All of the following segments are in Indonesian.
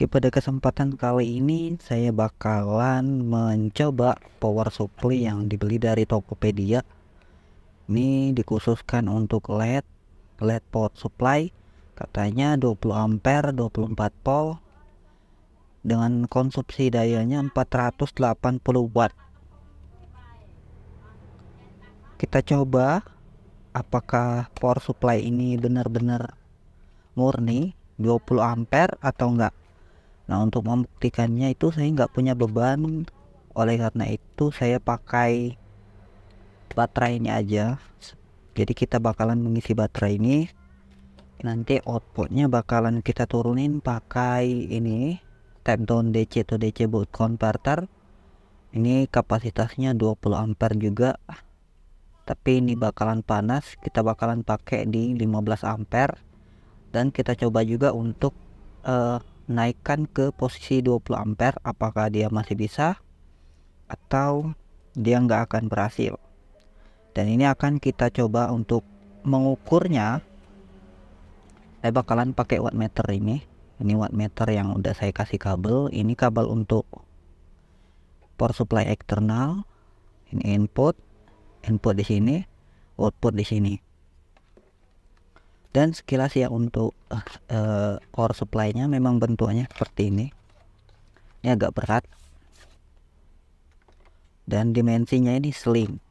Oke pada kesempatan kali ini saya bakalan mencoba power supply yang dibeli dari Tokopedia Ini dikhususkan untuk LED LED power supply Katanya 20 ampere 24 volt Dengan konsumsi dayanya 480 watt Kita coba apakah power supply ini benar-benar murni 20 ampere atau enggak nah untuk membuktikannya itu saya nggak punya beban oleh karena itu saya pakai baterai ini aja jadi kita bakalan mengisi baterai ini nanti outputnya bakalan kita turunin pakai ini step down DC to DC boot converter ini kapasitasnya 20 ampere juga tapi ini bakalan panas kita bakalan pakai di 15 ampere dan kita coba juga untuk uh, naikkan ke posisi 20 ampere apakah dia masih bisa atau dia nggak akan berhasil dan ini akan kita coba untuk mengukurnya saya bakalan pakai wattmeter ini ini wattmeter yang udah saya kasih kabel ini kabel untuk power supply eksternal ini input input di sini output di sini dan sekilas ya untuk uh, eh, core supply-nya memang bentuknya seperti ini ini agak berat dan dimensinya ini slim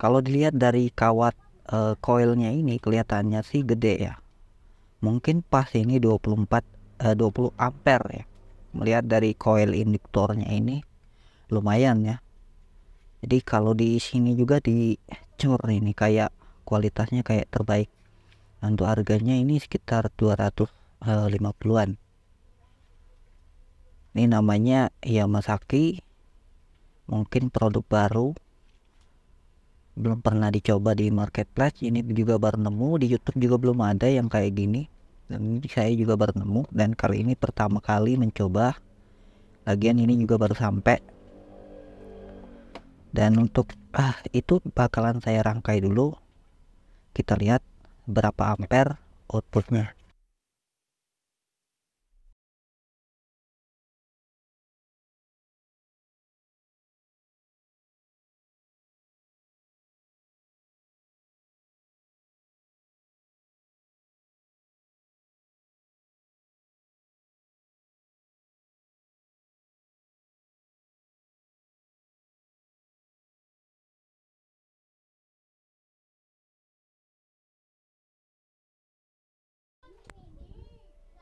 kalau dilihat dari kawat uh, coilnya ini kelihatannya sih gede ya mungkin pas ini 24 uh, 20 ampere ya melihat dari coil induktornya ini lumayan ya jadi kalau di sini juga dicur ini kayak kualitasnya kayak terbaik untuk harganya ini sekitar 250-an eh, ini namanya Yamasaki mungkin produk baru belum pernah dicoba di marketplace ini juga baru nemu di YouTube juga belum ada yang kayak gini dan saya juga baru nemu dan kali ini pertama kali mencoba lagian ini juga baru sampai dan untuk ah itu bakalan saya rangkai dulu kita lihat berapa ampere outputnya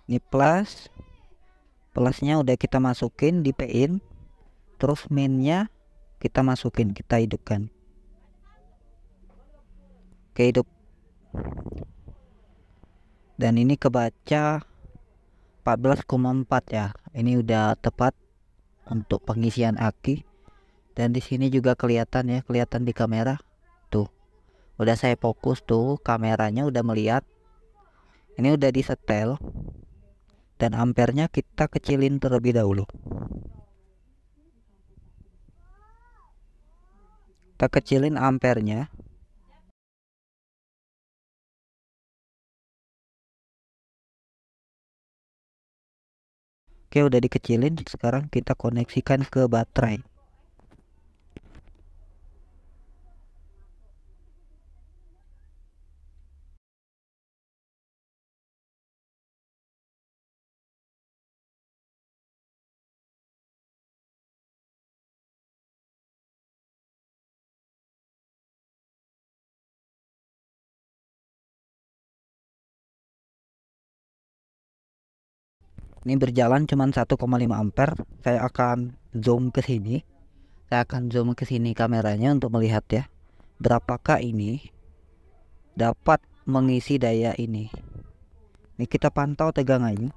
ini plus plusnya udah kita masukin di pin terus mainnya kita masukin kita hidupkan oke hidup dan ini kebaca 14,4 ya ini udah tepat untuk pengisian aki dan di sini juga kelihatan ya kelihatan di kamera tuh udah saya fokus tuh kameranya udah melihat ini udah di setel dan ampernya kita kecilin terlebih dahulu kita kecilin ampernya Oke udah dikecilin sekarang kita koneksikan ke baterai ini berjalan cuma 1,5 ampere saya akan zoom ke sini saya akan zoom ke sini kameranya untuk melihat ya berapakah ini dapat mengisi daya ini ini kita pantau tegangannya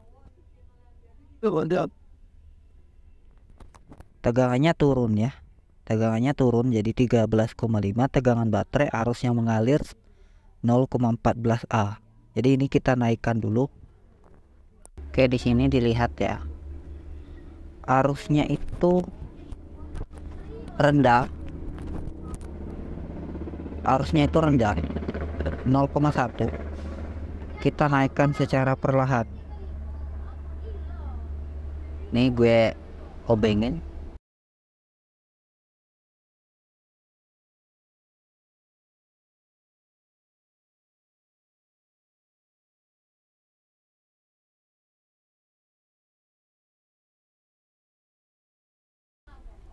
tegangannya turun ya tegangannya turun jadi 13,5 tegangan baterai arus yang mengalir 0,14A jadi ini kita naikkan dulu Oke, di sini dilihat ya. Arusnya itu rendah. Arusnya itu rendah. 0,1. Kita naikkan secara perlahan. Nih gue obengin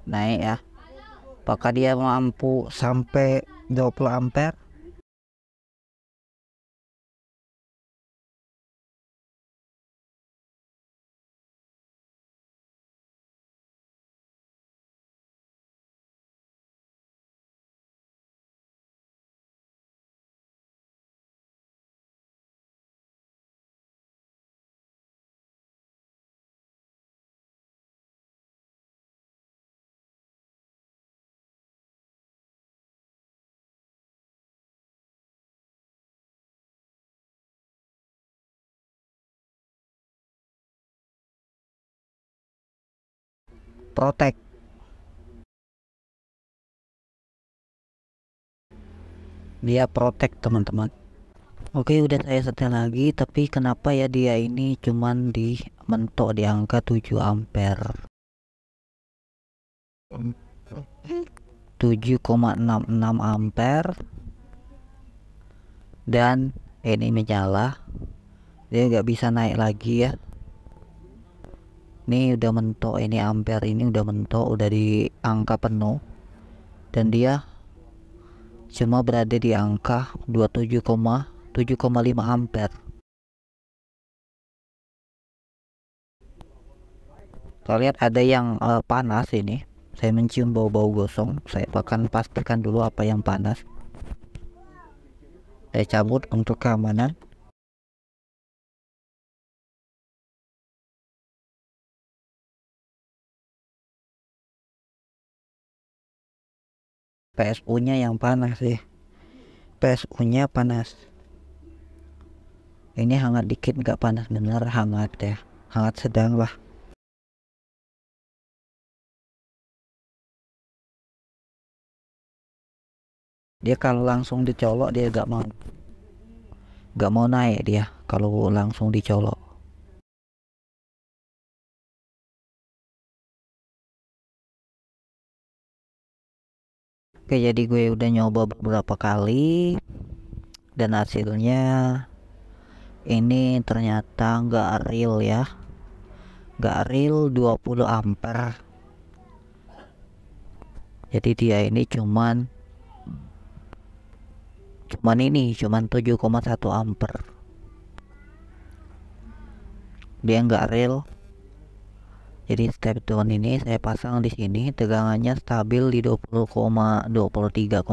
naik ya apakah dia mampu sampai 20 ampere Protek. Dia protek teman-teman. Oke udah saya setel lagi tapi kenapa ya dia ini cuman di mentok di angka 7 ampere 7,66 ampere dan eh, ini menyala dia nggak bisa naik lagi ya ini udah mentok ini ampere ini udah mentok udah di angka penuh dan dia cuma berada di angka 27,7,5 ampere kita lihat ada yang uh, panas ini saya mencium bau-bau gosong saya bahkan pastikan dulu apa yang panas saya cabut untuk keamanan PSU-nya yang panas sih. PSU-nya panas. Ini hangat dikit nggak panas bener hangat ya. Hangat sedang lah. Dia kalau langsung dicolok dia nggak mau nggak mau naik dia kalau langsung dicolok. Oke jadi gue udah nyoba beberapa kali dan hasilnya ini ternyata nggak real ya nggak real 20 ampere jadi dia ini cuman cuman ini cuman 7,1 ampere dia nggak real jadi step down ini saya pasang di sini tegangannya stabil di 20,23,7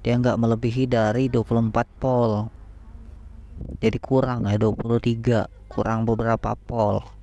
dia nggak melebihi dari 24 volt. jadi kurang ya 23 kurang beberapa volt.